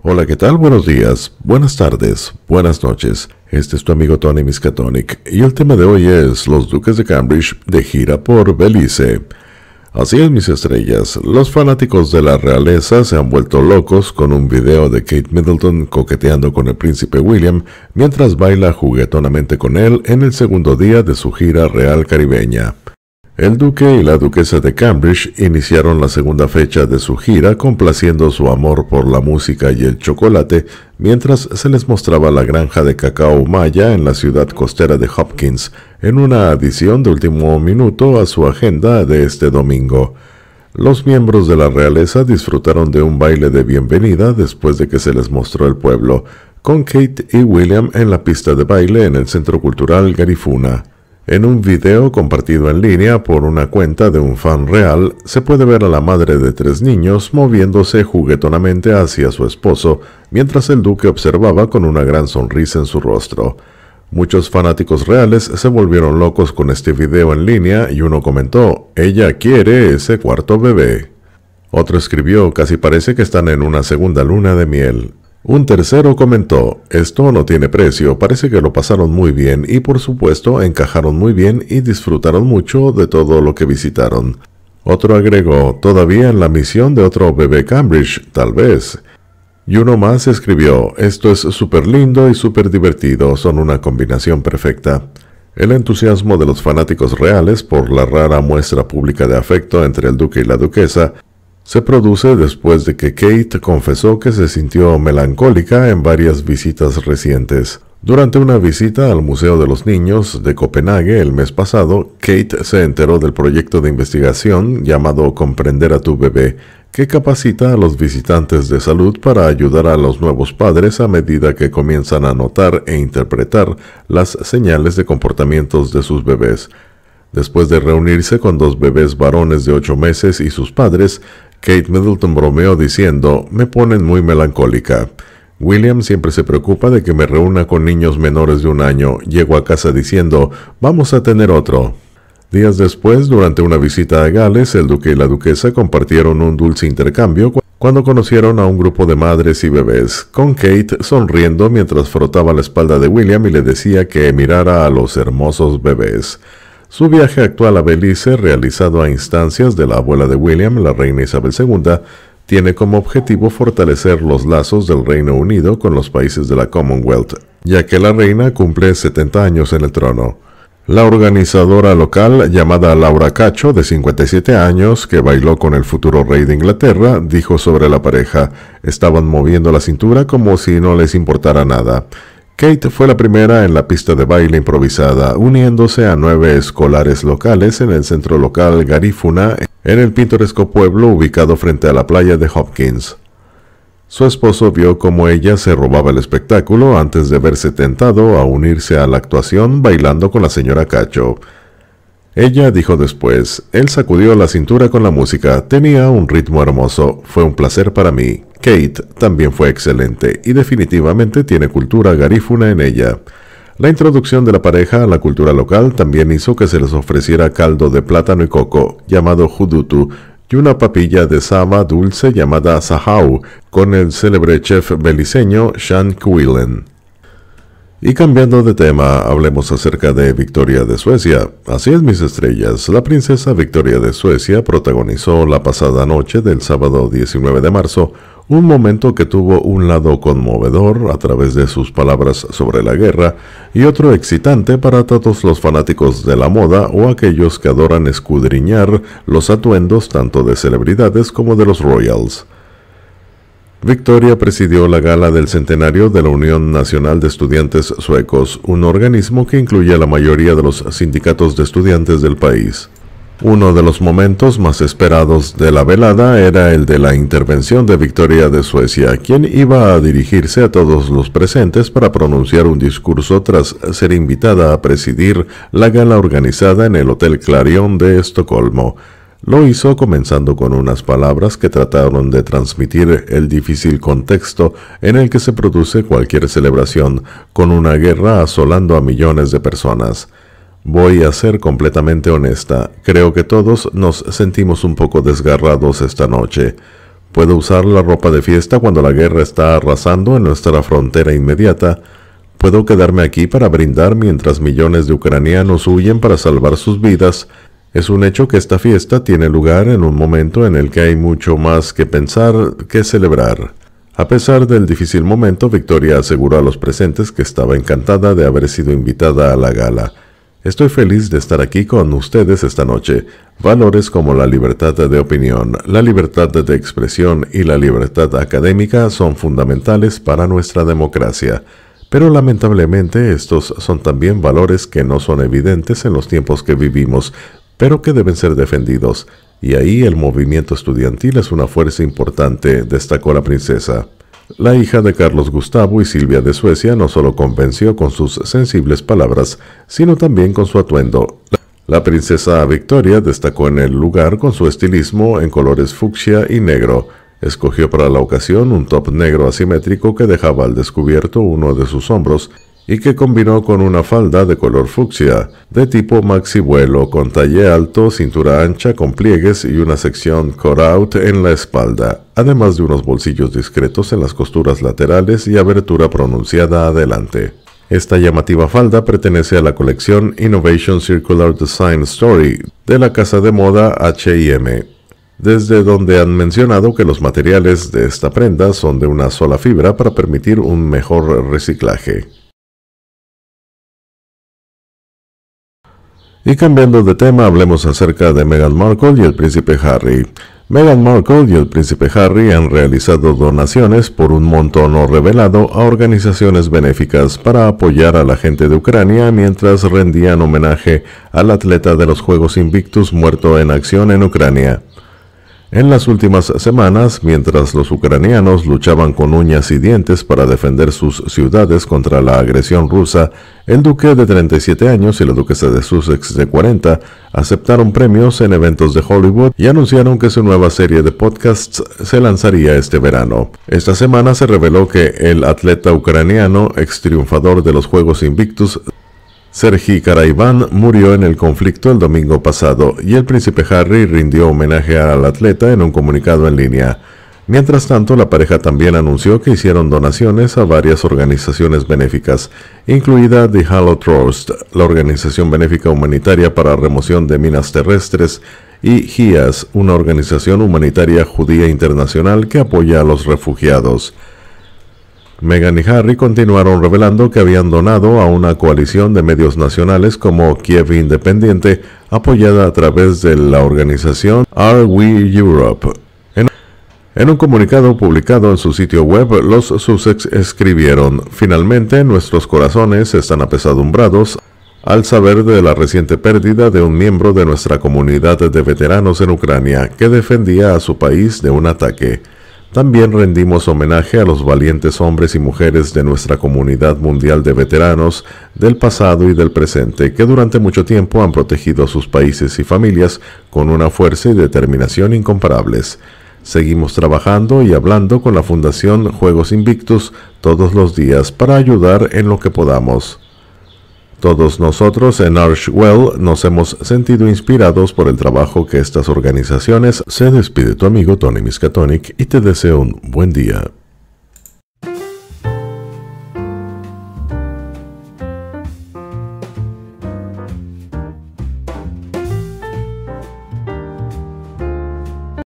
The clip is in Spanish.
Hola, ¿qué tal? Buenos días, buenas tardes, buenas noches. Este es tu amigo Tony Miskatonic y el tema de hoy es Los Duques de Cambridge de gira por Belice. Así es, mis estrellas, los fanáticos de la realeza se han vuelto locos con un video de Kate Middleton coqueteando con el príncipe William mientras baila juguetonamente con él en el segundo día de su gira real caribeña. El duque y la duquesa de Cambridge iniciaron la segunda fecha de su gira complaciendo su amor por la música y el chocolate mientras se les mostraba la granja de cacao maya en la ciudad costera de Hopkins en una adición de último minuto a su agenda de este domingo. Los miembros de la realeza disfrutaron de un baile de bienvenida después de que se les mostró el pueblo, con Kate y William en la pista de baile en el Centro Cultural Garifuna. En un video compartido en línea por una cuenta de un fan real, se puede ver a la madre de tres niños moviéndose juguetonamente hacia su esposo, mientras el duque observaba con una gran sonrisa en su rostro. Muchos fanáticos reales se volvieron locos con este video en línea y uno comentó, ella quiere ese cuarto bebé. Otro escribió, casi parece que están en una segunda luna de miel. Un tercero comentó, esto no tiene precio, parece que lo pasaron muy bien y por supuesto encajaron muy bien y disfrutaron mucho de todo lo que visitaron. Otro agregó, todavía en la misión de otro bebé Cambridge, tal vez. Y uno más escribió, esto es súper lindo y súper divertido, son una combinación perfecta. El entusiasmo de los fanáticos reales por la rara muestra pública de afecto entre el duque y la duquesa se produce después de que Kate confesó que se sintió melancólica en varias visitas recientes. Durante una visita al Museo de los Niños de Copenhague el mes pasado, Kate se enteró del proyecto de investigación llamado Comprender a tu bebé, que capacita a los visitantes de salud para ayudar a los nuevos padres a medida que comienzan a notar e interpretar las señales de comportamientos de sus bebés. Después de reunirse con dos bebés varones de ocho meses y sus padres, Kate Middleton bromeó diciendo, me ponen muy melancólica. William siempre se preocupa de que me reúna con niños menores de un año. Llego a casa diciendo, vamos a tener otro. Días después, durante una visita a Gales, el duque y la duquesa compartieron un dulce intercambio cuando conocieron a un grupo de madres y bebés, con Kate sonriendo mientras frotaba la espalda de William y le decía que mirara a los hermosos bebés. Su viaje actual a Belice, realizado a instancias de la abuela de William, la reina Isabel II, tiene como objetivo fortalecer los lazos del Reino Unido con los países de la Commonwealth, ya que la reina cumple 70 años en el trono. La organizadora local llamada Laura Cacho, de 57 años, que bailó con el futuro rey de Inglaterra, dijo sobre la pareja, estaban moviendo la cintura como si no les importara nada. Kate fue la primera en la pista de baile improvisada, uniéndose a nueve escolares locales en el centro local Garífuna, en el pintoresco pueblo ubicado frente a la playa de Hopkins. Su esposo vio cómo ella se robaba el espectáculo antes de verse tentado a unirse a la actuación bailando con la señora Cacho, ella dijo después, él sacudió la cintura con la música, tenía un ritmo hermoso, fue un placer para mí. Kate también fue excelente y definitivamente tiene cultura garífuna en ella. La introducción de la pareja a la cultura local también hizo que se les ofreciera caldo de plátano y coco, llamado hudutu, y una papilla de sama dulce llamada sahau, con el célebre chef beliceño Sean Quillen. Y cambiando de tema, hablemos acerca de Victoria de Suecia. Así es, mis estrellas, la princesa Victoria de Suecia protagonizó la pasada noche del sábado 19 de marzo un momento que tuvo un lado conmovedor a través de sus palabras sobre la guerra y otro excitante para todos los fanáticos de la moda o aquellos que adoran escudriñar los atuendos tanto de celebridades como de los royals. Victoria presidió la gala del centenario de la Unión Nacional de Estudiantes Suecos, un organismo que incluye a la mayoría de los sindicatos de estudiantes del país. Uno de los momentos más esperados de la velada era el de la intervención de Victoria de Suecia, quien iba a dirigirse a todos los presentes para pronunciar un discurso tras ser invitada a presidir la gala organizada en el Hotel Clarion de Estocolmo. Lo hizo comenzando con unas palabras que trataron de transmitir el difícil contexto en el que se produce cualquier celebración, con una guerra asolando a millones de personas. Voy a ser completamente honesta, creo que todos nos sentimos un poco desgarrados esta noche. Puedo usar la ropa de fiesta cuando la guerra está arrasando en nuestra frontera inmediata. Puedo quedarme aquí para brindar mientras millones de ucranianos huyen para salvar sus vidas es un hecho que esta fiesta tiene lugar en un momento en el que hay mucho más que pensar que celebrar. A pesar del difícil momento, Victoria aseguró a los presentes que estaba encantada de haber sido invitada a la gala. Estoy feliz de estar aquí con ustedes esta noche. Valores como la libertad de opinión, la libertad de expresión y la libertad académica son fundamentales para nuestra democracia. Pero lamentablemente estos son también valores que no son evidentes en los tiempos que vivimos, pero que deben ser defendidos, y ahí el movimiento estudiantil es una fuerza importante, destacó la princesa. La hija de Carlos Gustavo y Silvia de Suecia no solo convenció con sus sensibles palabras, sino también con su atuendo. La princesa Victoria destacó en el lugar con su estilismo en colores fucsia y negro. Escogió para la ocasión un top negro asimétrico que dejaba al descubierto uno de sus hombros y que combinó con una falda de color fucsia, de tipo maxi vuelo, con talle alto, cintura ancha, con pliegues y una sección cut-out en la espalda, además de unos bolsillos discretos en las costuras laterales y abertura pronunciada adelante. Esta llamativa falda pertenece a la colección Innovation Circular Design Story de la casa de moda H&M, desde donde han mencionado que los materiales de esta prenda son de una sola fibra para permitir un mejor reciclaje. Y cambiando de tema, hablemos acerca de Meghan Markle y el príncipe Harry. Meghan Markle y el príncipe Harry han realizado donaciones por un monto no revelado a organizaciones benéficas para apoyar a la gente de Ucrania mientras rendían homenaje al atleta de los Juegos Invictus muerto en acción en Ucrania. En las últimas semanas, mientras los ucranianos luchaban con uñas y dientes para defender sus ciudades contra la agresión rusa, el duque de 37 años y la duquesa de Sussex de 40 aceptaron premios en eventos de Hollywood y anunciaron que su nueva serie de podcasts se lanzaría este verano. Esta semana se reveló que el atleta ucraniano, ex triunfador de los Juegos Invictus, Sergi Karaivan murió en el conflicto el domingo pasado y el príncipe Harry rindió homenaje al atleta en un comunicado en línea. Mientras tanto, la pareja también anunció que hicieron donaciones a varias organizaciones benéficas, incluida The Halo Trust, la organización benéfica humanitaria para remoción de minas terrestres, y GIAS, una organización humanitaria judía internacional que apoya a los refugiados. Meghan y Harry continuaron revelando que habían donado a una coalición de medios nacionales como Kiev Independiente, apoyada a través de la organización Are We Europe. En un comunicado publicado en su sitio web, los Sussex escribieron, Finalmente nuestros corazones están apesadumbrados al saber de la reciente pérdida de un miembro de nuestra comunidad de veteranos en Ucrania que defendía a su país de un ataque. También rendimos homenaje a los valientes hombres y mujeres de nuestra comunidad mundial de veteranos del pasado y del presente que durante mucho tiempo han protegido a sus países y familias con una fuerza y determinación incomparables. Seguimos trabajando y hablando con la Fundación Juegos Invictus todos los días para ayudar en lo que podamos. Todos nosotros en Archwell nos hemos sentido inspirados por el trabajo que estas organizaciones. Se despide tu amigo Tony Miskatonic y te deseo un buen día.